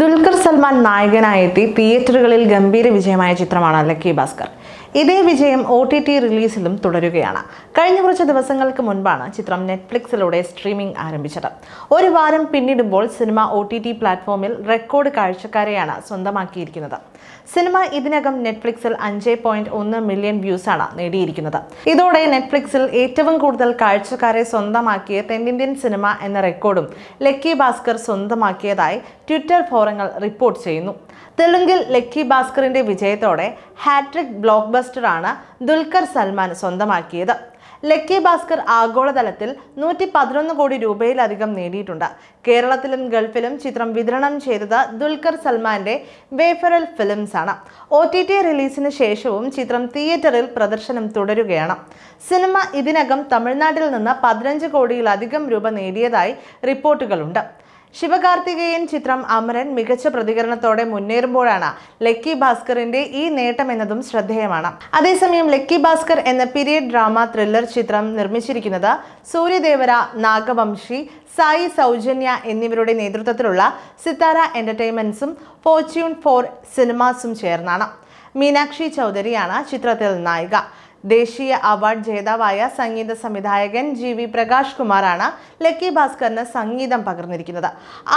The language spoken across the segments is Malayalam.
ദുൽഖർ സൽമാൻ നായകനായെത്തി തിയേറ്ററുകളിൽ ഗംഭീര വിജയമായ ചിത്രമാണ് ലക്കി ഭാസ്കർ ഇതേ വിജയം ഒ ടി ടി റിലീസിലും തുടരുകയാണ് കഴിഞ്ഞ കുറച്ച് ദിവസങ്ങൾക്ക് മുൻപാണ് ചിത്രം നെറ്റ്ഫ്ലിക്സിലൂടെ സ്ട്രീമിംഗ് ആരംഭിച്ചത് ഒരു വാരം പിന്നിടുമ്പോൾ സിനിമ ഒ ടി ടി പ്ലാറ്റ്ഫോമിൽ റെക്കോർഡ് കാഴ്ചക്കാരെയാണ് സ്വന്തമാക്കിയിരിക്കുന്നത് സിനിമ ഇതിനകം നെറ്റ്ഫ്ലിക്സിൽ അഞ്ച് പോയിന്റ് ഒന്ന് മില്യൺ വ്യൂസാണ് നേടിയിരിക്കുന്നത് ഇതോടെ നെറ്റ്ഫ്ലിക്സിൽ ഏറ്റവും കൂടുതൽ കാഴ്ചക്കാരെ സ്വന്തമാക്കിയ തെന്നിന്ത്യൻ സിനിമ എന്ന റെക്കോർഡും ലക്കി ഭാസ്കർ സ്വന്തമാക്കിയതായി ട്വിറ്റർ ഫോറങ്ങൾ റിപ്പോർട്ട് ചെയ്യുന്നു തെലുങ്കിൽ ലക്കി ഭാസ്കറിന്റെ വിജയത്തോടെ ഹാട്രിക് ബ്ലോക്ക് ബ്ലോക്ക്ബസ്റ്ററാണ് ദുൽഖർ സൽമാൻ സ്വന്തമാക്കിയത് ലക്കി ഭാസ്കർ ആഗോളതലത്തിൽ നൂറ്റി പതിനൊന്ന് കോടി രൂപയിലധികം നേടിയിട്ടുണ്ട് കേരളത്തിലും ഗൾഫിലും ചിത്രം വിതരണം ചെയ്തത് ദുൽഖർ സൽമാന്റെ വേഫറൽ ഫിലിംസ് ആണ് ഒ ടി ടി റിലീസിന് ശേഷവും ചിത്രം തിയേറ്ററിൽ പ്രദർശനം തുടരുകയാണ് സിനിമ ഇതിനകം തമിഴ്നാട്ടിൽ നിന്ന് പതിനഞ്ച് കോടിയിലധികം രൂപ നേടിയതായി റിപ്പോർട്ടുകളുണ്ട് ശിവകാർത്തികേയൻ ചിത്രം അമരൻ മികച്ച പ്രതികരണത്തോടെ മുന്നേറുമ്പോഴാണ് ലക്കി ഭാസ്കറിന്റെ ഈ നേട്ടം എന്നതും ശ്രദ്ധേയമാണ് അതേസമയം ലക്കി ഭാസ്കർ എന്ന പീരിയഡ് ഡ്രാമ ത്രില്ലർ ചിത്രം നിർമ്മിച്ചിരിക്കുന്നത് സൂര്യദേവര നാഗവംശി സായി സൗജന്യ എന്നിവരുടെ നേതൃത്വത്തിലുള്ള സിത്താര എന്റർടൈൻമെന്റ്സും ഫോർച്യൂൺ ഫോർ സിനിമാസും ചേർന്നാണ് മീനാക്ഷി ചൗധരിയാണ് ചിത്രത്തിൽ നായിക ദേശീയ അവാർഡ് ജേതാവായ സംഗീത സംവിധായകൻ ജി വി പ്രകാശ് കുമാറാണ് ലക്കി ഭാസ്കറിന് സംഗീതം പകർന്നിരിക്കുന്നത്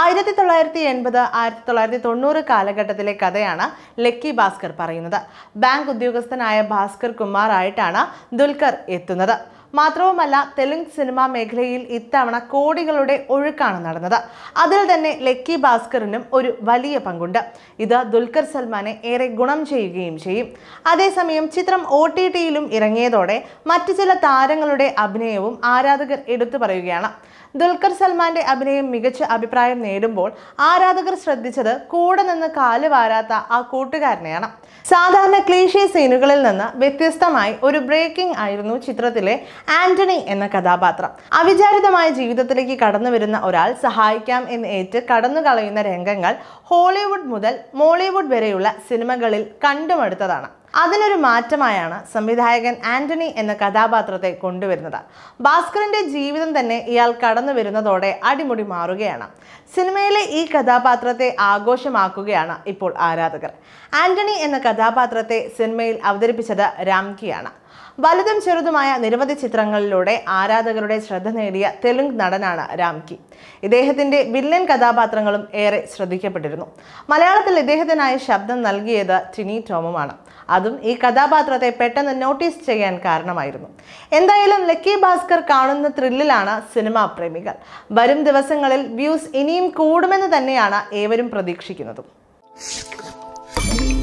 ആയിരത്തി തൊള്ളായിരത്തി എൺപത് ആയിരത്തി തൊള്ളായിരത്തി തൊണ്ണൂറ് കാലഘട്ടത്തിലെ കഥയാണ് ലക്കി ഭാസ്കർ പറയുന്നത് ബാങ്ക് ഉദ്യോഗസ്ഥനായ ഭാസ്കർ കുമാറായിട്ടാണ് ദുൽഖർ എത്തുന്നത് മാത്രവുമല്ല തെലുങ്ക് സിനിമാ മേഖലയിൽ ഇത്തവണ കോടികളുടെ ഒഴുക്കാണ് നടന്നത് അതിൽ തന്നെ ലക്കി ഭാസ്കറിനും ഒരു വലിയ പങ്കുണ്ട് ഇത് ദുൽഖർ സൽമാനെ ഏറെ ഗുണം ചെയ്യുകയും ചെയ്യും അതേസമയം ചിത്രം ഒ ടി ടിയിലും ഇറങ്ങിയതോടെ മറ്റു ചില താരങ്ങളുടെ അഭിനയവും ആരാധകർ എടുത്തു പറയുകയാണ് ദുൽഖർ സൽമാന്റെ അഭിനയം മികച്ച അഭിപ്രായം നേടുമ്പോൾ ആരാധകർ ശ്രദ്ധിച്ചത് കൂടെ നിന്ന് കാല് വാരാത്ത ആ കൂട്ടുകാരനെയാണ് സാധാരണ ക്ലീഷി സീനുകളിൽ നിന്ന് വ്യത്യസ്തമായി ഒരു ബ്രേക്കിംഗ് ആയിരുന്നു ചിത്രത്തിലെ ആന്റണി എന്ന കഥാപാത്രം അവിചാരിതമായ ജീവിതത്തിലേക്ക് കടന്നു വരുന്ന ഒരാൾ സഹായിക്കാം എന്ന് ഏറ്റ് കടന്നു കളയുന്ന രംഗങ്ങൾ ഹോളിവുഡ് മുതൽ മോളിവുഡ് വരെയുള്ള സിനിമകളിൽ കണ്ടുമടുത്തതാണ് അതിനൊരു മാറ്റമായാണ് സംവിധായകൻ ആന്റണി എന്ന കഥാപാത്രത്തെ കൊണ്ടുവരുന്നത് ഭാസ്കറിന്റെ ജീവിതം തന്നെ ഇയാൾ കടന്നു വരുന്നതോടെ അടിമുടി മാറുകയാണ് സിനിമയിലെ ഈ കഥാപാത്രത്തെ ആഘോഷമാക്കുകയാണ് ഇപ്പോൾ ആരാധകർ ആന്റണി എന്ന കഥാപാത്രത്തെ സിനിമയിൽ അവതരിപ്പിച്ചത് രാംകിയാണ് വലുതും ചെറുതുമായ നിരവധി ചിത്രങ്ങളിലൂടെ ആരാധകരുടെ ശ്രദ്ധ നേടിയ തെലുങ്ക് നടനാണ് രാംകി ഇദ്ദേഹത്തിന്റെ വില്ലൻ കഥാപാത്രങ്ങളും ഏറെ ശ്രദ്ധിക്കപ്പെട്ടിരുന്നു മലയാളത്തിൽ ഇദ്ദേഹത്തിനായി ശബ്ദം നൽകിയത് ടിനി ടോമുമാണ് അതും ഈ കഥാപാത്രത്തെ പെട്ടെന്ന് നോട്ടീസ് ചെയ്യാൻ കാരണമായിരുന്നു എന്തായാലും ലക്കി ഭാസ്കർ കാണുന്ന ത്രില്ലിലാണ് സിനിമാ പ്രേമികൾ വരും ദിവസങ്ങളിൽ വ്യൂസ് ഇനിയും കൂടുമെന്ന് തന്നെയാണ് ഏവരും പ്രതീക്ഷിക്കുന്നതും